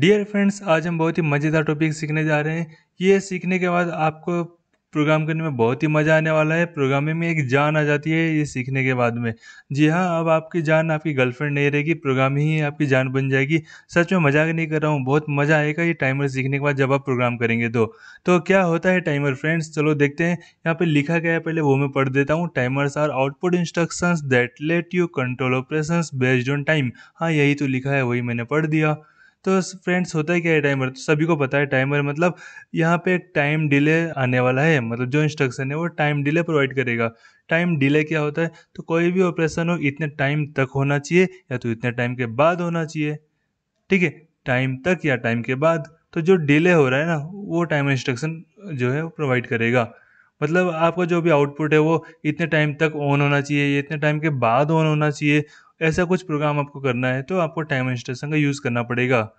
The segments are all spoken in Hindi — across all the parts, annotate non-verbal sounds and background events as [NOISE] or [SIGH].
डियर फ्रेंड्स आज हम बहुत ही मज़ेदार टॉपिक सीखने जा रहे हैं ये सीखने के बाद आपको प्रोग्राम करने में बहुत ही मज़ा आने वाला है प्रोग्रामिंग में एक जान आ जाती है ये सीखने के बाद में जी हाँ अब आपकी जान आपकी गर्लफ्रेंड नहीं रहेगी प्रोग्राम ही आपकी जान बन जाएगी सच में मजाक नहीं कर रहा हूँ बहुत मज़ा आएगा ये टाइमर सीखने के बाद जब आप प्रोग्राम करेंगे तो तो क्या होता है टाइमर फ्रेंड्स चलो देखते हैं यहाँ पर लिखा गया है पहले वो मैं पढ़ देता हूँ timers are output instructions that let you control operation based on time हाँ यही तो लिखा है वही मैंने पढ़ दिया तो फ्रेंड्स होता है क्या है टाइमर तो सभी को पता है टाइमर मतलब यहाँ पे एक टाइम डिले आने वाला है मतलब जो इंस्ट्रक्शन है वो टाइम डिले प्रोवाइड करेगा टाइम डिले क्या होता है तो कोई भी ऑपरेशन हो इतने टाइम तक होना चाहिए या तो इतने टाइम के बाद होना चाहिए ठीक है टाइम तक या टाइम के बाद तो जो डिले हो रहा है ना वो टाइम इंस्ट्रक्शन जो है वो प्रोवाइड करेगा मतलब आपका जो भी आउटपुट है वो इतने टाइम तक ऑन होना चाहिए इतने टाइम के बाद ऑन होना चाहिए ऐसा कुछ प्रोग्राम आपको करना है तो आपको टाइम इंस्ट्रक्शन का यूज़ करना पड़ेगा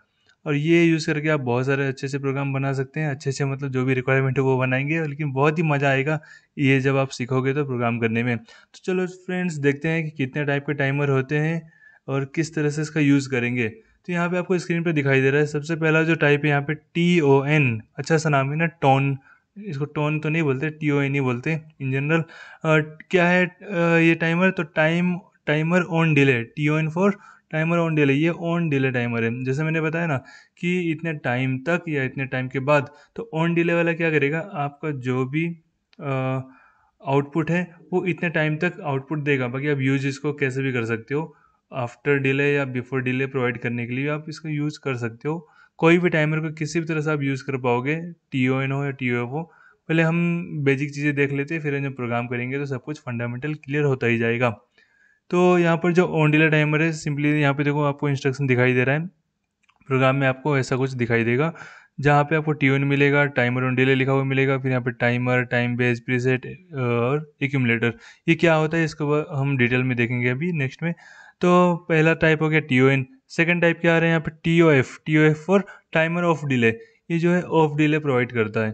और ये यूज़ करके आप बहुत सारे अच्छे से प्रोग्राम बना सकते हैं अच्छे से मतलब जो भी रिक्वायरमेंट है वो बनाएंगे लेकिन बहुत ही मज़ा आएगा ये जब आप सीखोगे तो प्रोग्राम करने में तो चलो फ्रेंड्स देखते हैं कि कितने टाइप के टाइमर होते हैं और किस तरह से इसका यूज़ करेंगे तो यहाँ पे आपको स्क्रीन पे दिखाई दे रहा है सबसे पहला जो टाइप है यहाँ पे टी ओ एन अच्छा सा नाम है ना टोन इसको टोन तो नहीं बोलते टी ओ एन ही बोलते इन जनरल क्या है आ, ये टाइमर तो time timer on delay T O N four timer on delay ये ऑन डिले टाइमर है जैसे मैंने बताया ना कि इतने टाइम तक या इतने टाइम के बाद तो ऑन डिले वाला क्या करेगा आपका जो भी आउटपुट है वो इतने टाइम तक आउटपुट देगा बाकी आप यूज इसको कैसे भी कर सकते हो आफ्टर डिले या बिफोर डिले प्रोवाइड करने के लिए आप इसको यूज़ कर सकते हो कोई भी टाइमर को किसी भी तरह से आप यूज़ कर पाओगे टी ओ एन हो या टी ओ एफ हो पहले हम बेसिक चीज़ें देख लेते हैं फिर हम जब प्रोग्राम करेंगे तो सब कुछ फंडामेंटल क्लियर होता ही जाएगा तो यहाँ पर जो ऑन डिले टाइमर है सिंपली यहाँ पे देखो आपको इंस्ट्रक्शन दिखाई दे रहा है प्रोग्राम में आपको ऐसा कुछ दिखाई देगा जहाँ पे आपको टी मिलेगा टाइमर ऑन डिले लिखा हुआ मिलेगा फिर यहाँ पे टाइमर टाइम बेस प्रीसेट और एक्यूमलेटर ये क्या होता है इसको हम डिटेल में देखेंगे अभी नेक्स्ट में तो पहला टाइप हो गया T O N second type क्या आ रहा है यहाँ पे T O F T O F for timer off delay ये जो है ऑफ डिले प्रोवाइड करता है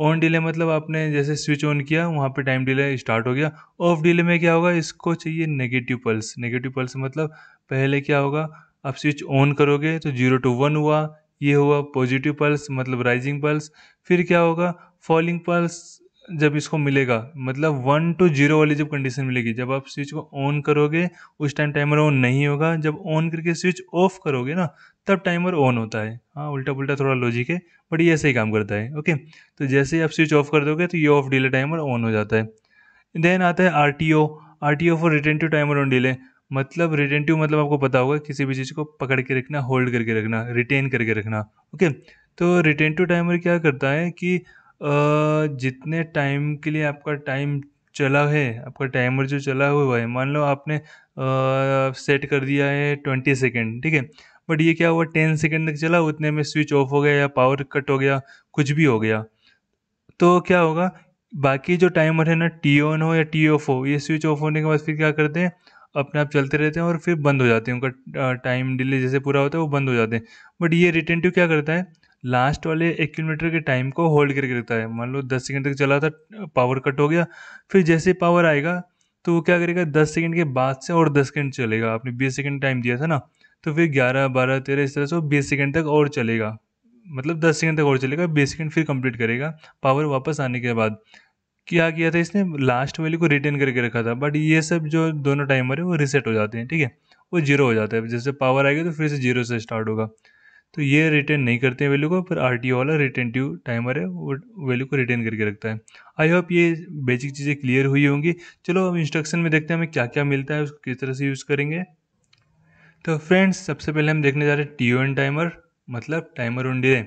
ऑन डिले मतलब आपने जैसे स्विच ऑन किया वहाँ पे टाइम डिले स्टार्ट हो गया ऑफ डिले में क्या होगा इसको चाहिए नेगेटिव पल्स नेगेटिव पल्स मतलब पहले क्या होगा आप स्विच ऑन करोगे तो जीरो टू वन हुआ ये हुआ पॉजिटिव पल्स मतलब राइजिंग पल्स फिर क्या होगा फॉलिंग पल्स जब इसको मिलेगा मतलब वन टू जीरो वाली जब कंडीशन मिलेगी जब आप स्विच को ऑन करोगे उस टाइम टाइमर ऑन नहीं होगा जब ऑन करके स्विच ऑफ करोगे ना तब टाइमर ऑन होता है हाँ उल्टा पुल्टा थोड़ा लॉजिक है बट ये ऐसे ही काम करता है ओके तो जैसे ही आप स्विच ऑफ कर दोगे तो ये ऑफ डिले टाइमर ऑन हो जाता है देन आता है R T O R T O for retentive timer on delay मतलब रिटेंटिव मतलब आपको पता होगा किसी भी चीज़ को पकड़ के रखना होल्ड करके रखना रिटेन करके रखना ओके तो रिटेंटिव टाइमर क्या करता है कि जितने टाइम के लिए आपका टाइम चला है आपका टाइमर जो चला हुआ है मान लो आपने सेट कर दिया है ट्वेंटी सेकेंड ठीक है बट ये क्या हुआ टेन सेकेंड तक चला उतने में स्विच ऑफ हो गया या पावर कट हो गया कुछ भी हो गया तो क्या होगा बाकी जो टाइमर है ना टी ऑन हो या टी ऑफ हो ये स्विच ऑफ होने के बाद फिर क्या करते हैं अपने आप चलते रहते हैं और फिर बंद हो जाते हैं उनका टाइम डिले जैसे पूरा होता है वो बंद हो जाते हैं बट ये रिटर्न क्या करता है लास्ट वाले एक किलोमीटर के टाइम को होल्ड करके रखता है मान लो दस सेकेंड तक चला था पावर कट हो गया फिर जैसे पावर आएगा तो वो क्या करेगा दस सेकेंड के बाद से और दस सेकेंड चलेगा आपने बीस सेकेंड टाइम दिया था ना तो फिर ग्यारह बारह तेरह इस तरह से वो बीस सेकेंड तक और चलेगा मतलब दस सेकेंड तक और चलेगा बीस सेकेंड फिर कंप्लीट करेगा पावर वापस आने के बाद क्या किया था इसने लास्ट वैल्यू को रिटर्न करके रखा था बट ये सब जो दोनों टाइमर है वो रिसेट हो जाते हैं ठीक है वो जीरो हो जाता है जैसे पावर आएगा तो फिर से जीरो से स्टार्ट होगा तो ये रिटर्न नहीं करते हैं वैल्यू को पर आर वाला रिटर्न ट्यू टाइमर है वो वैल्यू को रिटर्न करके रखता है आई होप ये बेसिक चीज़ें क्लियर हुई होंगी चलो अब इंस्ट्रक्शन में देखते हैं हमें क्या क्या मिलता है उसको किस तरह से यूज़ करेंगे तो फ्रेंड्स सबसे पहले हम देखने जा रहे हैं टी एन टाइमर मतलब टाइमर ऑन डिले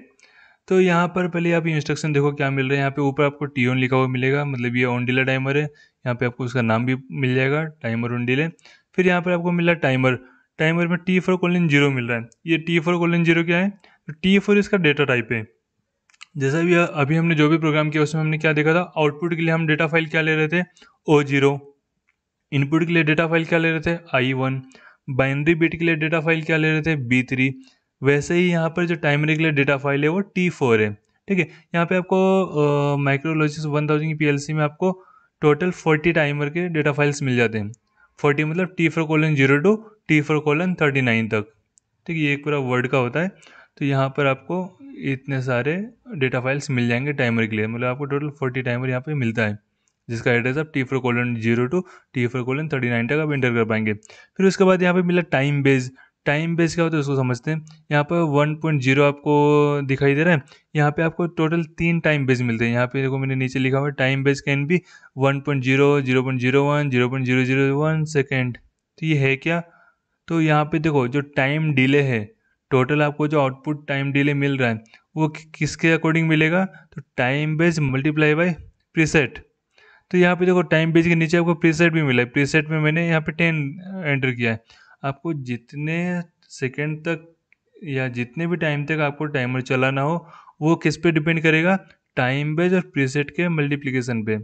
तो यहाँ पर पहले आप इंस्ट्रक्शन देखो क्या मिल रहा है यहाँ पे ऊपर आपको टी ओन लिखा हुआ मिलेगा मतलब ये ऑन डिले टाइमर है यहाँ पे आपको उसका नाम भी मिल जाएगा टाइमर ऑन डिले फिर यहाँ पर आपको मिला टाइमर कहीं में टी फोर कोलिन जीरो मिल रहा है ये टी फोर कोलिन जीरो क्या है तो टी फोर इसका डेटा टाइप है जैसे अभी अभी हमने जो भी प्रोग्राम किया उसमें हमने क्या देखा था आउटपुट के लिए हम डेटा फाइल क्या ले रहे थे ओ जीरो इनपुट के लिए डेटा फाइल क्या ले रहे थे आई वन बाइनरी बिट के लिए डेटा फाइल क्या ले रहे थे बी थ्री वैसे ही यहाँ पर जो टाइमर के लिए डेटा फाइल है वो टी फोर है ठीक है यहाँ पे आपको माइक्रोलॉजिस वन थाउजेंड की सी में आपको टोटल फोर्टी टाइमर के डेटा फाइल्स मिल जाते हैं फोर्टी मतलब T four colon zero to T four colon thirty nine तक ठीक है ये एक पूरा वर्ड का होता है तो यहाँ पर आपको इतने सारे डेटा फाइल्स मिल जाएंगे टाइमर के लिए मतलब आपको टोटल फोर्टी टाइमर यहाँ पे मिलता है जिसका एड्रेस आप T four colon zero to T four colon thirty nine तक आप इंटर कर पाएंगे फिर उसके बाद यहाँ पे मिला टाइम बेस टाइम बेस क्या होता है उसको समझते हैं यहाँ पर वन पॉइंट जीरो आपको दिखाई दे रहा है यहाँ पे आपको टोटल तीन टाइम बेस मिलते हैं यहाँ पे देखो मैंने नीचे लिखा हुआ है time base can be one point zero zero point zero one zero point zero zero one second तो ये है क्या तो यहाँ पे देखो जो टाइम डिले है टोटल आपको जो आउटपुट टाइम डिले मिल रहा है वो किसके अकॉर्डिंग मिलेगा तो time base multiply by preset तो यहाँ पे देखो टाइम बेस के नीचे आपको प्रीसेट भी मिला है प्रीसेट में मैंने यहाँ पे टेन एंटर किया है आपको जितने सेकेंड तक या जितने भी टाइम तक आपको टाइमर चलाना हो वो किस पे डिपेंड करेगा टाइम बेज और प्रीसेट के मल्टीप्लीकेशन पे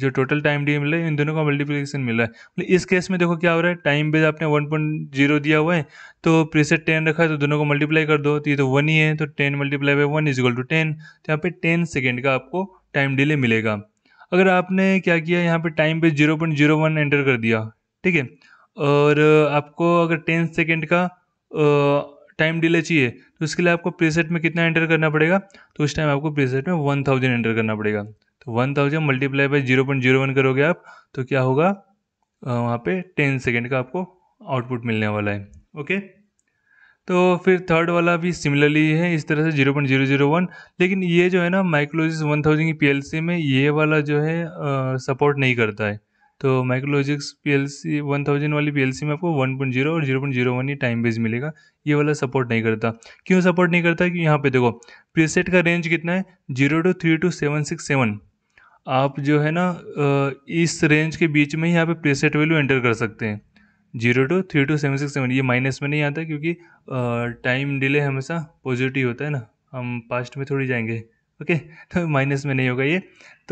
जो टोटल टाइम डी मिला है इन दोनों का मल्टीप्लीकेशन मिला है मतलब इस केस में देखो क्या हो रहा है टाइम बेस आपने वन पॉइंट जीरो दिया हुआ है तो प्रीसेट टेन रखा है तो दोनों को मल्टीप्लाई कर दो तो ये तो वन ही है तो ten multiply by one equal to ten तो यहाँ पे टेन सेकेंड का आपको टाइम डिले मिलेगा अगर आपने क्या किया यहाँ पे टाइम पे zero point zero one enter कर दिया ठीक है और आपको अगर टेन सेकेंड का टाइम डिले चाहिए तो उसके लिए आपको प्रीसेट में कितना एंटर करना पड़ेगा तो उस टाइम आपको प्रीसेट में वन थाउजेंड एंटर करना पड़ेगा one thousand multiply by zero point zero one करोगे आप तो क्या होगा वहाँ पे टेन सेकेंड का आपको आउटपुट मिलने वाला है ओके तो फिर थर्ड वाला भी सिमिलरली है इस तरह से zero point zero zero one लेकिन ये जो है ना माइक्रोलॉजिक्स वन थाउजेंड की पीएलसी में ये वाला जो है सपोर्ट नहीं करता है तो माइक्रोलॉजिक्स पीएलसी वन थाउजेंड वाली पीएलसी में आपको वन पॉइंट जीरो और जीरो पॉइंट जीरो वन ही टाइम बेस मिलेगा ये वाला सपोर्ट नहीं करता क्यों सपोर्ट नहीं करता कि यहाँ पे देखो प्रीसेट का रेंज कितना है zero to three two seven six seven आप जो है ना इस रेंज के बीच में ही यहाँ पे प्रीसेट वैल्यू एंटर कर सकते हैं zero to three two seven six seven ये माइनस में नहीं आता क्योंकि टाइम डिले हमेशा पॉजिटिव होता है ना हम पास्ट में थोड़ी जाएंगे ओके [LAUGHS] तो माइनस में नहीं होगा ये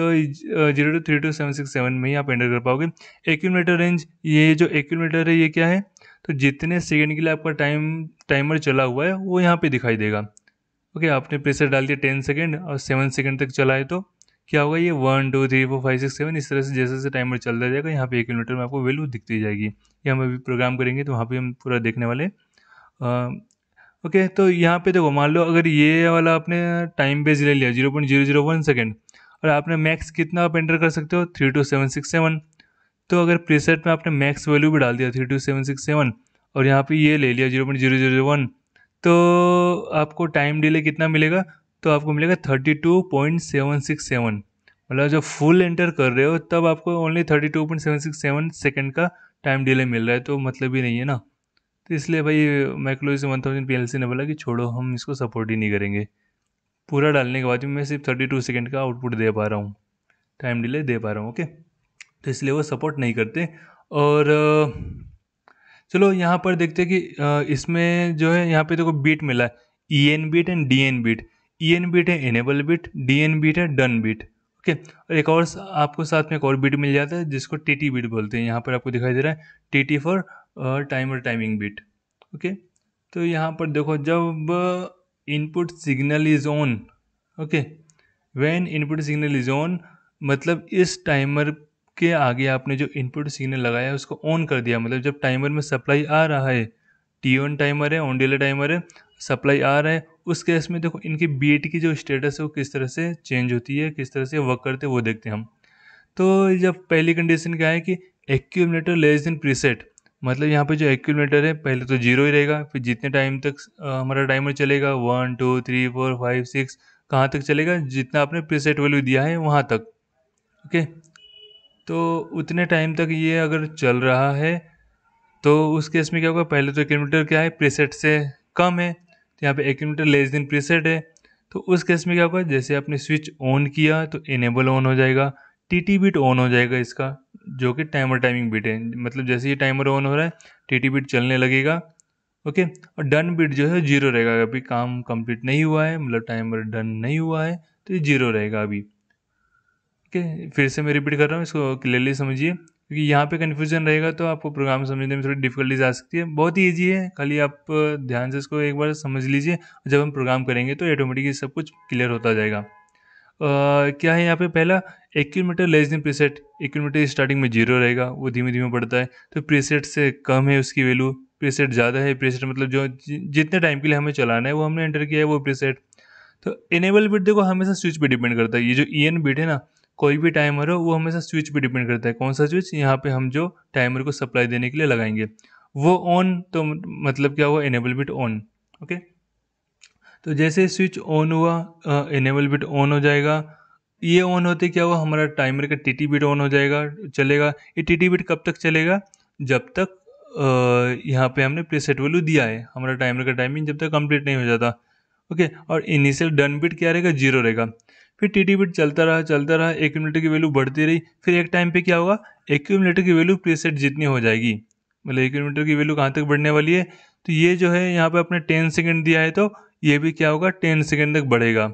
तो zero to three two seven six seven में ही आप एंटर कर पाओगे एक्यूमीटर रेंज ये जो एक्यूमीटर है ये क्या है तो जितने सेकेंड के लिए आपका टाइम टाइमर चला हुआ है वो यहाँ पर दिखाई देगा ओके आपने प्रेशर डाल दिया टेन सेकेंड और सेवन सेकेंड तक चलाए तो क्या होगा ये one two three four five six seven इस तरह से जैसे जैसे टाइमर चलता जाएगा यहाँ पे एक किलोमीटर में आपको वैल्यू दिखती जाएगी ये हम अभी प्रोग्राम करेंगे तो वहाँ पे हम पूरा देखने वाले ओके तो यहाँ पे देखो मान लो अगर ये वाला आपने टाइम बेस ले लिया zero point zero zero one second और आपने मैक्स कितना आप एंटर कर सकते हो three two seven six seven तो अगर प्रीसेट में आपने मैक्स वैल्यू भी डाल दिया three two seven six seven और यहाँ पे ये ले लिया zero point zero zero one तो आपको टाइम डिले कितना मिलेगा तो आपको मिलेगा thirty two point seven six seven मतलब जब फुल एंटर कर रहे हो तब आपको only thirty two point seven six seven second का टाइम डिले मिल रहा है तो मतलब ही नहीं है ना तो इसलिए भाई MicroLogix one thousand P L C ने बोला कि छोड़ो हम इसको सपोर्ट ही नहीं करेंगे पूरा डालने के बाद भी मैं सिर्फ थर्टी टू सेकेंड का आउटपुट दे पा रहा हूँ टाइम डिले दे पा रहा हूँ ओके तो इसलिए वो सपोर्ट नहीं करते और चलो यहाँ पर देखते हैं कि इसमें जो है यहाँ पे देखो तो बीट मिला है E N bit and D N bit E N bit है enable bit D N bit है डन बिट ओके और एक और आपको साथ में एक और बिट मिल जाता है जिसको टी टी बिट बोलते हैं यहाँ पर आपको दिखाई दे रहा है T T for timer timing bit okay तो यहाँ पर देखो जब input signal is on okay when input signal is on मतलब इस टाइमर के आगे आपने जो इनपुट सिग्नल लगाया है उसको ऑन कर दिया मतलब जब टाइमर में सप्लाई आ रहा है टी ऑन टाइमर है ऑन डिले टाइमर है सप्लाई आ रहा है उस केस में देखो इनकी बी की जो स्टेटस है वो किस तरह से चेंज होती है किस तरह से वर्क करते हैं वो देखते हैं हम तो जब पहली कंडीशन क्या है कि एक्यूमिनेटर लेस देन प्रीसेट मतलब यहाँ पे जो एक्यूमिनेटर है पहले तो जीरो ही रहेगा फिर जितने टाइम तक हमारा टाइमर चलेगा one two three four five six कहाँ तक चलेगा जितना आपने प्रीसेट वैल्यू दिया है वहाँ तक ओके तो उतने टाइम तक ये अगर चल रहा है तो उस केस में क्या होगा पहले तो एक्यूमिनेटर क्या है प्रीसेट से कम है तो यहाँ पे एक मीटर लेस दिन प्रीसेट है तो उस केस में क्या होगा जैसे आपने स्विच ऑन किया तो इनेबल ऑन हो जाएगा टी बिट ऑन हो जाएगा इसका जो कि टाइमर टाइमिंग बिट है मतलब जैसे ये टाइमर ऑन हो रहा है टी बिट चलने लगेगा ओके और डन बिट जो है जीरो रहेगा अभी काम कंप्लीट नहीं हुआ है मतलब टाइमर डन नहीं हुआ है तो ये जीरो रहेगा अभी ओके फिर से मैं रिपीट कर रहा हूँ इसको क्लियरली समझिए क्योंकि यहाँ पे कन्फ्यूजन रहेगा तो आपको प्रोग्राम समझने में थोड़ी डिफिकल्टीज आ सकती है बहुत ही ईजी है खाली आप ध्यान से इसको एक बार समझ लीजिए जब हम प्रोग्राम करेंगे तो ऑटोमेटिकली सब कुछ क्लियर होता जाएगा Uh, क्या है यहाँ पे पहला एक किलोमीटर लेस दिन प्रीसेट किलोमीटर स्टार्टिंग में जीरो रहेगा वो धीमे धीमे बढ़ता है तो प्रीसेट से कम है उसकी वैल्यू प्रीसेट ज़्यादा है प्रीसेट मतलब जो जितने टाइम के लिए हमें चलाना है वो हमने एंटर किया है वो प्रीसेट तो इनेबल बिट देखो हमेशा स्विच पे डिपेंड करता है ये जो ई एन बिट है ना कोई भी टाइमर हो वो हमेशा स्विच पे डिपेंड करता है कौन सा स्विच यहाँ पे हम जो टाइमर को सप्लाई देने के लिए लगाएंगे वो ऑन तो मतलब क्या हुआ इनेबल बिट ऑन ओके तो जैसे स्विच ऑन हुआ इनेबल बिट ऑन हो जाएगा ये ऑन होते क्या हुआ हमारा टाइमर का टी बिट ऑन हो जाएगा चलेगा ये टी बिट कब तक चलेगा जब तक यहाँ पे हमने प्रीसेट वैल्यू दिया है हमारा टाइमर का टाइमिंग जब तक कंप्लीट नहीं हो जाता ओके और इनिशियल डन बिट क्या रहेगा जीरो रहेगा फिर टी टी बिट चलता रहा चलता रहा एक्यूमलेटर की वैल्यू बढ़ती रही फिर एक टाइम पे क्या होगा एक्यूमलेटर की वैल्यू प्रीसेट जितनी हो जाएगी मतलब एक्यूमलेटर की वैल्यू कहाँ तक बढ़ने वाली है तो ये जो है यहाँ पर आपने टेन सेकेंड दिया है तो ये भी क्या होगा टेन सेकेंड तक बढ़ेगा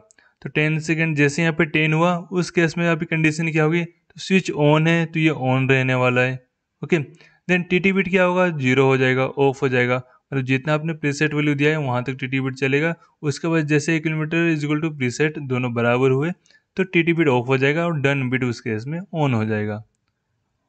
तो टेन सेकेंड जैसे यहाँ पर टेन हुआ उस केस में अभी कंडीशन क्या होगी तो स्विच ऑन है तो ये ऑन रहने वाला है okay then T T bit क्या होगा जीरो हो जाएगा ऑफ हो जाएगा और तो जितना आपने प्रीसेट वैल्यू दिया है वहाँ तक टी टी बिट चलेगा उसके बाद जैसे एक किलोमीटर इजिकल टू प्रीसेट दोनों बराबर हुए तो टी टी बिट ऑफ हो जाएगा और डन बिट उस केस में ऑन हो जाएगा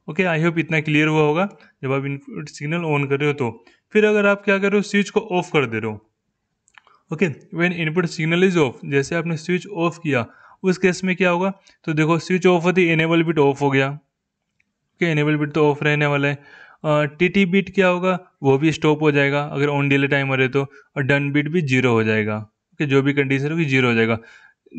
ओके आई होप इतना क्लियर हुआ होगा जब आप इनपुट सिग्नल ऑन कर रहे हो तो फिर अगर आप क्या कर रहे हो स्विच को ऑफ कर दे रहे हो okay when input signal is off जैसे आपने स्विच ऑफ किया उस केस में क्या होगा तो देखो स्विच ऑफ होती इनेबल बिट ऑफ हो गया ओके इनेबल बिट तो ऑफ रहने वाला है टी टी बीट क्या होगा वो भी स्टॉप हो जाएगा अगर ऑन डिले टाइमर है तो और डन बीट भी जीरो हो जाएगा ओके जो भी कंडीशन होगी जीरो हो जाएगा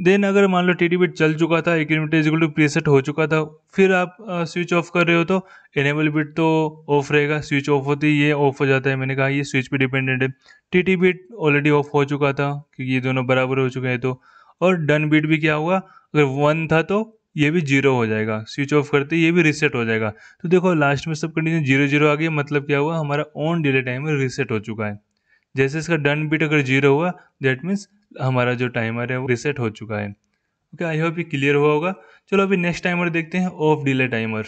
देन अगर मान लो टी टी बीट चल चुका था एक यूनिट इजिकल टू प्रीसेट हो चुका था फिर आप स्विच ऑफ कर रहे हो तो इनेबल बिट तो ऑफ रहेगा स्विच ऑफ होती है ये ऑफ हो जाता है मैंने कहा ये स्विच पे डिपेंडेंट है T T bit already off हो चुका था क्योंकि ये दोनों बराबर हो चुके हैं तो और डन बीट भी क्या हुआ अगर वन था तो ये भी जीरो हो जाएगा स्विच ऑफ करते ये भी रीसेट हो जाएगा तो देखो लास्ट में सब कंडीशन जीरो जीरो आ गई मतलब क्या हुआ हमारा ऑन डिले टाइमर रीसेट हो चुका है जैसे इसका डन बीट अगर जीरो हुआ दैट मीन्स हमारा जो टाइमर है वो रिसेट हो चुका है ओके आई होप ये क्लियर हुआ होगा चलो अभी नेक्स्ट टाइमर देखते हैं ऑफ डिले टाइमर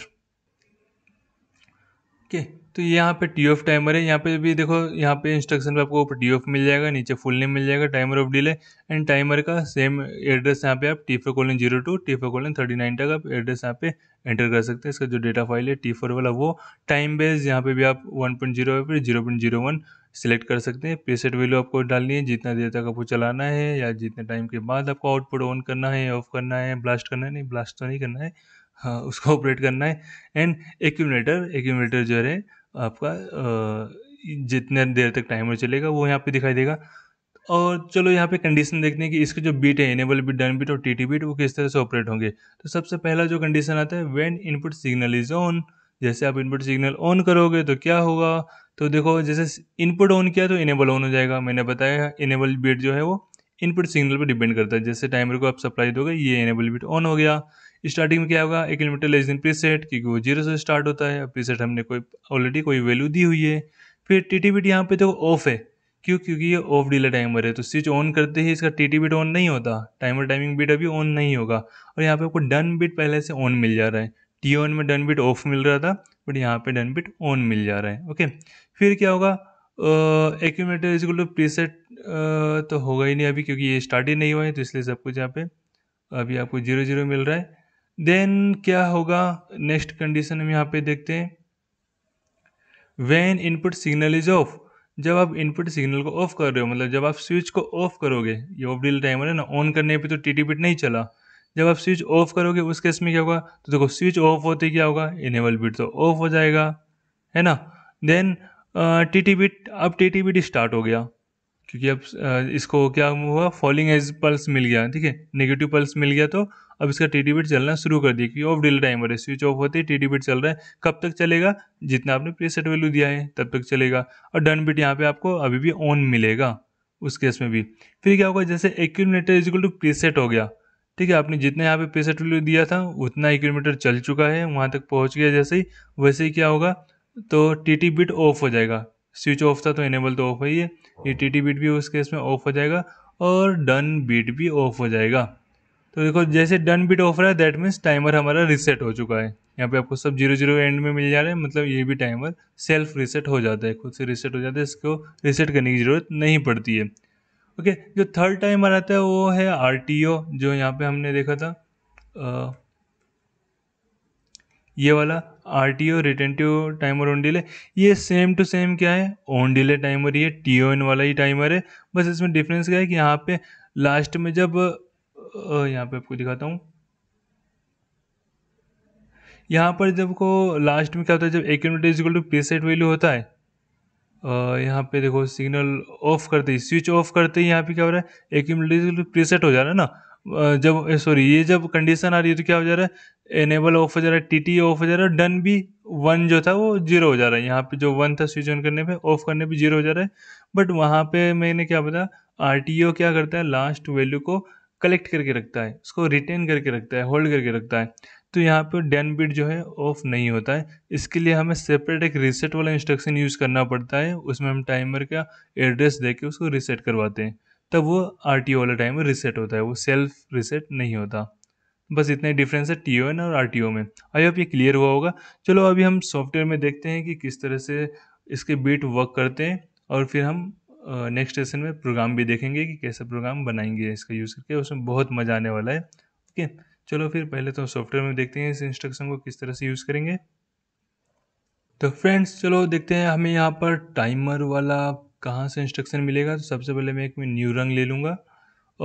ओके तो ये यहाँ पे टी ऑफ टाइमर है यहाँ पे भी देखो यहाँ पे इंस्ट्रक्शन पे आपको टी ऑफ मिल जाएगा नीचे फुल नेम मिल जाएगा timer off delay and timer का सेम एड्रेस यहाँ पे आप T four colon zero to T four colon thirty nine तक आप एड्रेस यहाँ पे एंटर कर सकते हैं इसका जो डेटा फाइल है टी फोर वाला वो टाइम बेस यहाँ पे भी आप वन पॉइंट जीरो फिर zero point zero one select कर सकते हैं प्रीसेट वैल्यू आपको डालनी है जितना देर तक आपको चलाना है या जितने टाइम के बाद आपको आउटपुट ऑन करना है ऑफ करना है ब्लास्ट करना है नहीं ब्लास्ट तो नहीं करना है हाँ उसको ऑपरेट करना है एंड एक्यूमलेटर एक्यूमलेटर जो है आपका जितने देर तक टाइमर चलेगा वो यहाँ पे दिखाई देगा और चलो यहाँ पे कंडीशन देखते हैं कि इसके जो बीट है इनेबल बीट डन बीट और टी टी बीट वो किस तरह से ऑपरेट होंगे तो सबसे पहला जो कंडीशन आता है when input signal is on जैसे आप इनपुट सिग्नल ऑन करोगे तो क्या होगा तो देखो जैसे इनपुट ऑन किया तो इनेबल ऑन हो जाएगा मैंने बताया इनेबल बीट जो है वो इनपुट सिग्नल पर डिपेंड करता है जैसे टाइमर को आप सप्लाई दोगे ये इनेबल बीट ऑन हो गया स्टार्टिंग में क्या होगा एक किलोमीटर लेस दिन प्रीसेट क्योंकि वो जीरो से स्टार्ट होता है प्रीसेट हमने कोई ऑलरेडी कोई वैल्यू दी हुई है फिर टी टी बिट यहाँ पे तो ऑफ है क्यों क्योंकि ये ऑफ डिले टाइमर है तो स्विच ऑन करते ही इसका टी टी बिट ऑन नहीं होता टाइमर टाइमिंग बिट अभी ऑन नहीं होगा और यहाँ पे आपको डन बिट पहले से ऑन मिल जा रहा है टी ऑन में डन बिट ऑफ मिल रहा था बट यहाँ पे डन बिट ऑन मिल जा रहा है ओके फिर क्या होगा एक्यूमेटर इज टू प्रीसेट तो होगा ही नहीं अभी क्योंकि ये स्टार्ट ही नहीं हुआ है तो इसलिए सब कुछ यहाँ पे अभी आपको जीरो जीरो मिल रहा है देन क्या होगा नेक्स्ट कंडीशन हम यहाँ पे देखते हैं when input signal is off जब आप इनपुट सिग्नल को ऑफ कर रहे हो मतलब जब आप स्विच को ऑफ करोगे ये ऑफ डील टाइमर है ना ऑन करने पे तो टी टी बिट नहीं चला जब आप स्विच ऑफ करोगे उस केस में क्या होगा तो देखो स्विच ऑफ होते क्या होगा इनेबल बिट तो ऑफ हो जाएगा है ना देन टी टी बिट अब टी टी बिट स्टार्ट हो गया क्योंकि अब uh, इसको क्या हुआ फॉलिंग एज पल्स मिल गया ठीक है नेगेटिव पल्स मिल गया तो अब इसका टी डी चलना शुरू कर दिया क्योंकि ऑफ डिले टाइमर है स्विच ऑफ होते ही टी डी चल रहा है कब तक चलेगा जितना आपने प्रीसेट वैल्यू दिया है तब तक चलेगा और डन बिट यहाँ पे आपको अभी भी ऑन मिलेगा उस केस में भी फिर क्या होगा जैसे एक इजिकल टू प्रीसेट हो गया ठीक है आपने जितना यहाँ पे प्रीसेट वैल्यू दिया था उतना एक चल चुका है वहाँ तक पहुँच गया जैसे ही वैसे ही क्या होगा तो टी टी बिट ऑफ हो जाएगा स्विच ऑफ था तो इनेबल तो ऑफ है ये टी टी बिट भी उस केस में ऑफ हो जाएगा और डन बीट भी ऑफ हो जाएगा तो देखो जैसे डन बिट ऑफ रहा है दैट मीन्स टाइमर हमारा रिसेट हो चुका है यहाँ पे आपको सब जीरो जीरो एंड में मिल जा रहा है मतलब ये भी टाइमर सेल्फ रिसेट हो जाता है खुद से रिसेट हो जाता है इसको रिसेट करने की ज़रूरत नहीं पड़ती है ओके okay, जो थर्ड टाइमर आता है वो है आर जो यहाँ पे हमने देखा था आ, ये वाला R T O retentive timer on delay ये सेम टू सेम क्या है ऑन डिले टाइमर ये टी ओ एन वाला ही टाइमर है बस इसमें डिफरेंस क्या है कि यहाँ पे लास्ट में जब यहाँ पे आपको दिखाता हूँ यहाँ पर जब को लास्ट में क्या होता है जब एक unit is equal to preset value होता है यहाँ पे देखो सिग्नल ऑफ करते ही स्विच ऑफ करते ही यहाँ पे क्या हो रहा है एक unit is equal to preset हो जा रहा है ना जब सॉरी ये जब कंडीशन आ रही है तो क्या हो जा रहा है एनेबल ऑफ हो जा रहा है टी टी ऑफ हो जा रहा है डन भी वन जो था वो जीरो हो जा रहा है यहाँ पे जो वन था स्विच ऑन करने पे ऑफ करने पे जीरो हो जा रहा है बट वहाँ पे मैंने क्या बताया आर टी ओ क्या करता है लास्ट वैल्यू को कलेक्ट करके रखता है उसको रिटेन करके रखता है होल्ड करके रखता है तो यहाँ पर डेन बिट जो है ऑफ नहीं होता है इसके लिए हमें सेपरेट एक रीसेट वाला इंस्ट्रक्शन यूज़ करना पड़ता है उसमें हम टाइमर का एड्रेस दे के उसको रीसेट करवाते हैं तब वो आर टी ओ वाला टाइमर रीसेट होता है वो सेल्फ रीसेट नहीं होता बस इतना ही डिफरेंस है टी ओ एन और आर टी ओ में आई होप ये क्लियर हुआ होगा चलो अभी हम सॉफ्टवेयर में देखते हैं कि किस तरह से इसके बीट वर्क करते हैं और फिर हम नेक्स्ट सेशन में प्रोग्राम भी देखेंगे कि कैसा प्रोग्राम बनाएंगे इसका यूज़ करके उसमें बहुत मज़ा आने वाला है ओके चलो फिर पहले तो सॉफ्टवेयर में देखते हैं इस इंस्ट्रक्शन को किस तरह से यूज़ करेंगे तो फ्रेंड्स चलो देखते हैं हमें यहाँ पर टाइमर वाला कहाँ से इंस्ट्रक्शन मिलेगा तो सबसे पहले मैं एक न्यू रंग ले लूँगा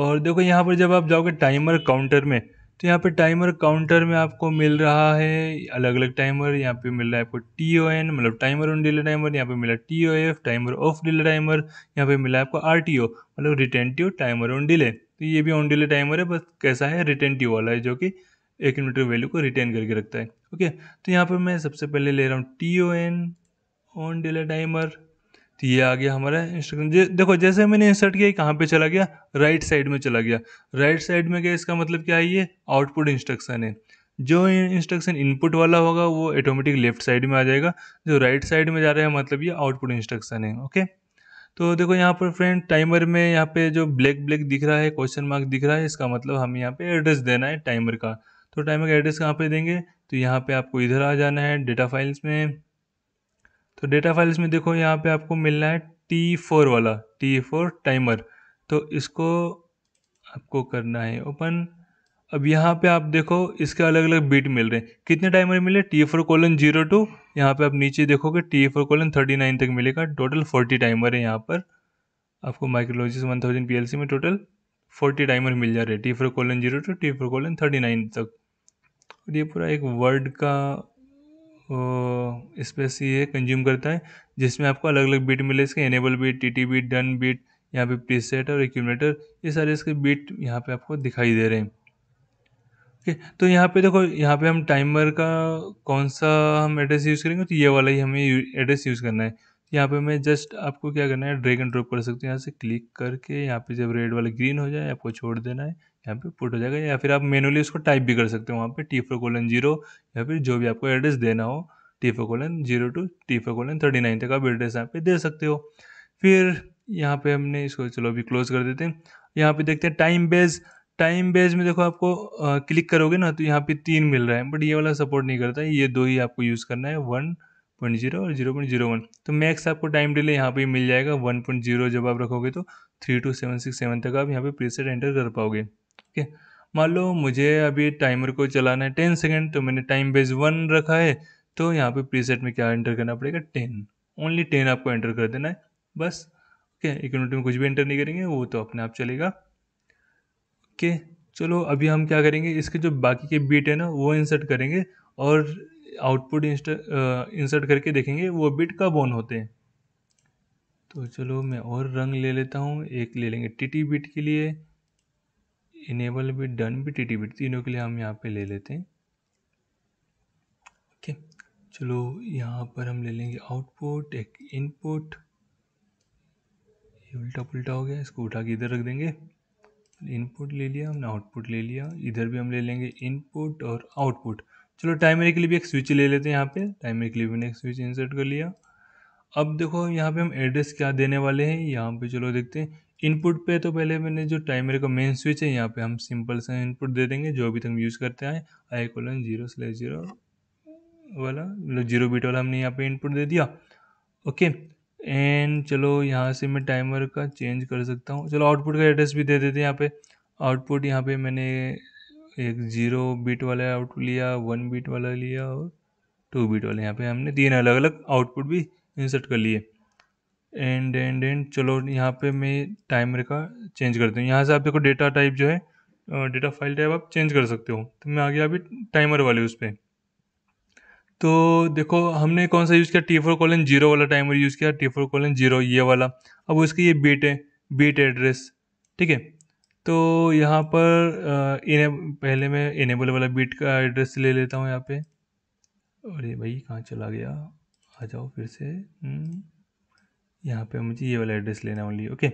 और देखो यहाँ पर जब आप जाओगे टाइमर काउंटर में तो यहाँ पे टाइमर काउंटर में आपको मिल रहा है अलग अलग टाइमर यहाँ पे मिल रहा है आपको टी ओ एन मतलब टाइमर ऑन डिले टाइमर यहाँ पे मिला T O F timer off delay timer यहाँ पे मिला है आपको आर टी ओ मतलब रिटेंटिव टाइमर ऑन डिले तो ये भी ऑन डिले टाइमर है बस कैसा है रिटेंटिव वाला है जो कि एक इन्वर्टर वैल्यू को रिटेन करके रखता है ओके तो यहाँ पर मैं सबसे पहले ले रहा हूँ T O N on delay timer तो ये आ गया हमारा इंस्ट्रक्शन जे, देखो जैसे मैंने इंसर्ट किया कहाँ पे चला गया राइट साइड में चला गया राइट साइड में गया इसका मतलब क्या है ये आउटपुट इंस्ट्रक्शन है जो इंस्ट्रक्शन इनपुट वाला होगा वो ऑटोमेटिक लेफ्ट साइड में आ जाएगा जो राइट साइड में जा रहा है मतलब ये आउटपुट इंस्ट्रक्शन है ओके तो देखो यहाँ पर फ्रेंड टाइमर में यहाँ पे जो ब्लैक ब्लैक दिख रहा है क्वेश्चन मार्क दिख रहा है इसका मतलब हमें यहाँ पे एड्रेस देना है टाइमर का तो टाइमर का एड्रेस कहाँ पे देंगे तो यहाँ पे आपको इधर आ जाना है डेटा फाइल्स में तो डेटा फाइल्स में देखो यहाँ पे आपको मिलना है टी फोर वाला टी फोर टाइमर तो इसको आपको करना है ओपन अब यहाँ पे आप देखो इसके अलग अलग बीट मिल रहे हैं कितने टाइमर मिले T four colon zero two यहाँ पे आप नीचे देखोगे T four colon thirty nine तक मिलेगा टोटल फोर्टी टाइमर है यहाँ पर आपको माइक्रोलॉजिस वन थाउजेंड पी में टोटल फोर्टी टाइमर मिल जा रहे हैं T four colon zero to T four colon thirty nine तक और ये पूरा एक वर्ड का स्पेस ये कंज्यूम करता है जिसमें आपको अलग अलग बीट मिले इसके enable bit T T bit done bit यहाँ पे प्रीसेट और एक्यूमलेटर ये सारे इसके बीट यहाँ पे आपको दिखाई दे रहे हैं ओके तो यहाँ पे देखो यहाँ पे हम टाइमर का कौन सा हम एड्रेस यूज़ करेंगे तो ये वाला ही हमें एड्रेस यूज़ करना है यहाँ पे मैं जस्ट आपको क्या करना है ड्रैग एंड ड्रॉप कर सकते हैं यहाँ से क्लिक करके यहाँ पे जब रेड वाला ग्रीन हो जाए आपको छोड़ देना है यहाँ पे पुट हो जाएगा या फिर आप मेनुअली उसको टाइप भी कर सकते हो वहाँ पे टी फोर कोलन जीरो या फिर जो भी आपको एड्रेस देना हो T four colon zero to T four colon thirty nine तक आप एड्रेस यहाँ पे दे सकते हो फिर यहाँ पे हमने इसको चलो अभी क्लोज कर देते हैं यहाँ पे देखते हैं टाइम बेस टाइम बेस में देखो आपको आ, क्लिक करोगे ना तो यहाँ पे तीन मिल रहा है बट ये वाला सपोर्ट नहीं करता है ये दो ही आपको यूज़ करना है वन पॉइंट जीरो और जीरो पॉइंट जीरो वन तो मैक्स आपको टाइम डिले यहाँ पे मिल जाएगा वन पॉइंट जीरो जब आप रखोगे तो three two seven six seven तक आप यहाँ पे प्रीसेट एंटर कर पाओगे ठीक है मान लो मुझे अभी टाइमर को चलाना है टेन सेकेंड तो मैंने टाइम बेस वन रखा है तो यहाँ पे प्रीसेट में क्या एंटर करना पड़ेगा टेन ओनली टेन आपको एंटर कर देना है बस ओके एक मिनट में कुछ भी एंटर नहीं करेंगे वो तो अपने आप चलेगा ओके चलो अभी हम क्या करेंगे इसके जो बाकी के बीट है ना वो इंसर्ट करेंगे और आउटपुट इंसर्ट करके देखेंगे वो बीट कब ऑन होते हैं तो चलो मैं और रंग ले लेता हूँ एक ले लेंगे टी टी बीट के लिए इनेबल भी डन भी टी टी बिट तीनों के लिए हम यहाँ पे ले लेते हैं ओके okay. चलो यहाँ पर हम ले लेंगे आउटपुट एक इनपुट ये उल्टा पुल्टा हो गया इसको उठा के इधर रख देंगे इनपुट ले लिया हमने आउटपुट ले लिया इधर भी हम ले लेंगे इनपुट और आउटपुट चलो टाइमर के लिए भी एक स्विच ले लेते हैं यहाँ पे टाइमर के लिए भी एक स्विच इंसर्ट कर लिया अब देखो यहाँ पे हम एड्रेस क्या देने वाले हैं यहाँ पे चलो देखते हैं इनपुट पे तो पहले मैंने जो टाइमर का मेन स्विच है यहाँ पे हम सिंपल सा इनपुट दे देंगे जो अभी तक हम यूज़ करते आए I colon zero slash zero वाला मतलब जीरो बीट वाला हमने यहाँ पे इनपुट दे दिया ओके एंड चलो यहाँ से मैं टाइमर का चेंज कर सकता हूँ चलो आउटपुट का एड्रेस भी दे देते हैं यहाँ पे आउटपुट यहाँ पे मैंने एक जीरो बीट वाला आउटपुट लिया वन बीट वाला लिया और टू बीट वाला यहाँ पे हमने तीन अलग अलग आउटपुट भी इंसर्ट कर लिए एंड एंड एंड चलो यहाँ पे मैं टाइमर का चेंज कर दूँ यहाँ से आप देखो डेटा टाइप जो है डेटा फाइल टाइप आप चेंज कर सकते हो तो मैं आ गया अभी टाइमर वाले उस पर तो देखो हमने कौन सा यूज़ किया टी फोर कॉलन जीरो वाला टाइमर यूज़ किया टी फोर कॉलन जीरो ये वाला अब उसकी ये बीट है बीट एड्रेस ठीक है तो यहाँ पर इने पहले मैं इनेबल वाला बीट का एड्रेस ले लेता हूँ यहाँ पे अरे भाई कहाँ चला गया आ जाओ फिर से हम्म। यहाँ पे मुझे ये वाला एड्रेस लेना ओनली ओके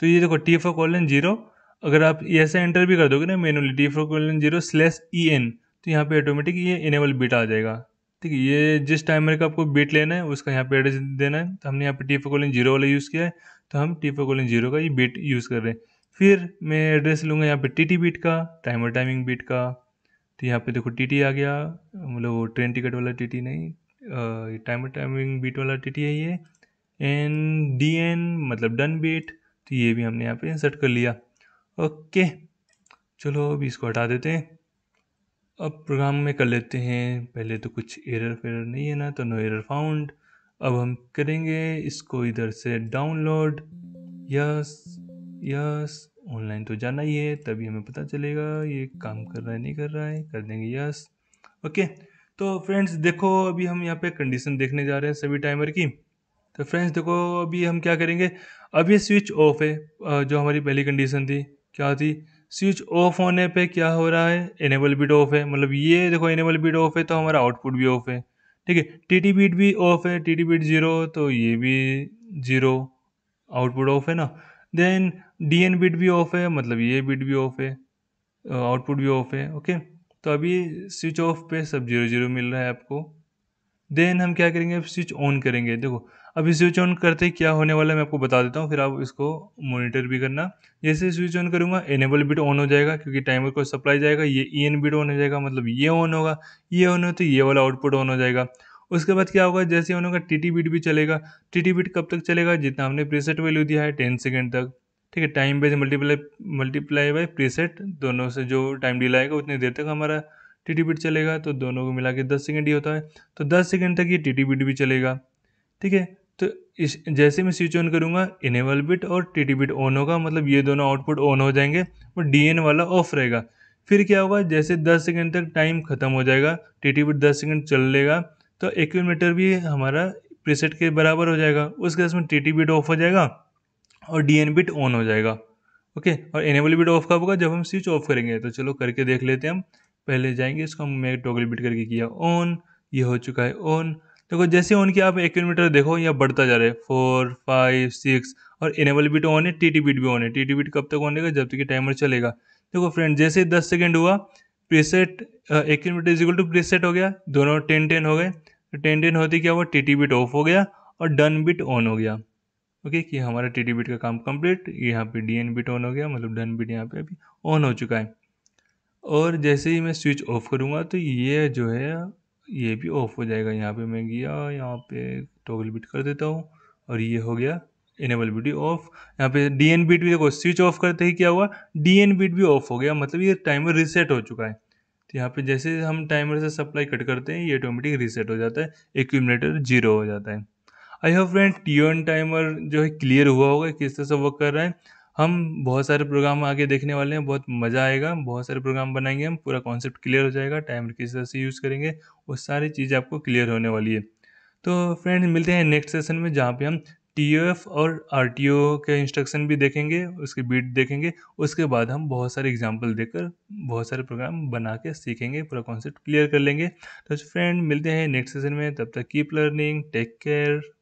तो ये देखो टी फोर कॉलन जीरो अगर आप ऐसा एंटर भी कर दोगे ना manually T four colon zero slash E N तो यहाँ पे ऑटोमेटिक ये इनेबल बीट आ जाएगा ठीक है ये जिस टाइमर का आपको बीट लेना है उसका यहाँ पे एड्रेस देना है तो हमने यहाँ पे टी फोर कॉलन जीरो वाला यूज़ किया है तो हम टी फोर कॉलन जीरो का ये बीट यूज़ कर रहे हैं फिर मैं एड्रेस लूँगा यहाँ पर टी टी बीट का टाइमर टाइमिंग बीट का तो यहाँ पर देखो टी टी आ गया मतलब वो ट्रेन टिकट वाला टी टी नहीं टाइमर टाइमिंग बीट वाला टी टी है ये एन डी एन मतलब डन बीट तो ये भी हमने यहाँ पे इंसर्ट कर लिया ओके चलो अभी इसको हटा देते हैं अब प्रोग्राम में कर लेते हैं पहले तो कुछ एरर फेरर नहीं है ना तो नो एरर फाउंड अब हम करेंगे इसको इधर से डाउनलोड यस यस ऑनलाइन तो जाना ही है तभी हमें पता चलेगा ये काम कर रहा है नहीं कर रहा है कर देंगे यस ओके तो फ्रेंड्स देखो अभी हम यहाँ पे कंडीशन देखने जा रहे हैं सभी टाइमर की तो फ्रेंड्स देखो अभी हम क्या करेंगे अब ये स्विच ऑफ है जो हमारी पहली कंडीशन थी क्या थी स्विच ऑफ होने पे क्या हो रहा है एनेबल बिट ऑफ है मतलब ये देखो एनेबल बिट ऑफ है तो हमारा आउटपुट भी ऑफ है ठीक है टी टी बीट भी ऑफ है टी टी बीट जीरो तो ये भी जीरो आउटपुट ऑफ है ना देन डी एन बिट भी ऑफ है मतलब ये बिट भी ऑफ है आउटपुट भी ऑफ है ओके तो अभी स्विच ऑफ पे सब जीरो जीरो मिल रहा है आपको देन हम क्या करेंगे स्विच ऑन करेंगे देखो अब इस स्विच ऑन करते क्या होने वाला है मैं आपको बता देता हूँ फिर आप इसको मॉनिटर भी करना जैसे स्विच ऑन करूँगा एनेबल बिट ऑन हो जाएगा क्योंकि टाइमर को सप्लाई जाएगा ये ई एन बिट ऑन हो जाएगा मतलब ये ऑन होगा ये ऑन हो तो ये वाला आउटपुट ऑन हो जाएगा उसके बाद क्या होगा जैसे ऑन होगा टी टी बिट भी चलेगा टी टी बिट कब तक चलेगा जितना हमने प्रीसेट वैल्यू दिया है टेन सेकेंड तक ठीक है time base multiply multiply by preset दोनों से जो टाइम डील आएगा उतनी देर तक हमारा टी टी बिट चलेगा तो दोनों को मिला के दस सेकेंड ही होता है तो दस सेकेंड तक ये टी टी बिट भी चलेगा ठीक है तो इस जैसे मैं स्विच ऑन करूँगा इनेबल बिट और टी टी बिट ऑन होगा मतलब ये दोनों आउटपुट ऑन हो जाएंगे और डी एन वाला ऑफ रहेगा फिर क्या होगा जैसे 10 सेकंड तक टाइम ख़त्म हो जाएगा टी टी बिट दस सेकेंड चल लेगा तो एक्यूमीटर भी हमारा प्रीसेट के बराबर हो जाएगा उसके बाद में टी टी बिट ऑफ हो जाएगा और डी एन बिट ऑन हो जाएगा ओके और इनेबल बिट ऑफ कब होगा जब हम स्विच ऑफ करेंगे तो चलो करके देख लेते हैं हम पहले जाएंगे इसको हम मैं टॉगल बिट करके किया ऑन ये हो चुका है ऑन देखो जैसे ऑन किया आप एक किलोमीटर देखो यह बढ़ता जा रहा है फोर फाइव सिक्स और इनेबल बीट ऑन है टी टी बीट भी ऑन है टी टी बीट कब तक ऑन रहेगा जब तक कि टाइमर चलेगा देखो फ्रेंड जैसे ही दस सेकेंड हुआ प्रीसेट एक किलोमीटर इजिकल टू प्रीसेट हो गया दोनों टेन टेन हो गए तो टेन टेन होते क्या हुआ टी टी बीट ऑफ हो गया और डन बिट ऑन हो गया ओके okay, कि हमारा टी टी बिट का काम कंप्लीट यहाँ पे डी एन बिट ऑन हो गया मतलब डन बिट यहाँ पे अभी ऑन हो चुका है और जैसे ही मैं स्विच ऑफ करूँगा तो ये जो है ये भी ऑफ हो जाएगा यहाँ पे मैं गया यहाँ पे टॉगल बिट कर देता हूँ और ये हो गया इनेबल बीट ऑफ यहाँ पे डी एन बीट भी देखो स्विच ऑफ करते ही क्या हुआ डी एन बीट भी ऑफ हो गया मतलब ये टाइमर रिसेट हो चुका है तो यहाँ पे जैसे हम टाइमर से सप्लाई कट करते हैं ये ऑटोमेटिक रिसेट हो जाता है एक्यूमलेटर जीरो हो जाता है I hope friend T N timer जो है क्लियर हुआ होगा किस तरह से वर्क कर रहा है हम बहुत सारे प्रोग्राम आगे देखने वाले हैं बहुत मज़ा आएगा बहुत सारे प्रोग्राम बनाएंगे हम पूरा कॉन्सेप्ट क्लियर हो जाएगा टाइम किस तरह से यूज़ करेंगे वो सारी चीज़ें आपको क्लियर होने वाली है तो फ्रेंड मिलते हैं नेक्स्ट सेशन में जहाँ पे हम टी और आर के इंस्ट्रक्शन भी देखेंगे उसकी बीट देखेंगे उसके बाद हम बहुत सारे एग्जाम्पल देकर बहुत सारे प्रोग्राम बना के सीखेंगे पूरा कॉन्सेप्ट क्लियर कर लेंगे तो फ्रेंड मिलते हैं नेक्स्ट सेशन में तब तक कीप लर्निंग टेक केयर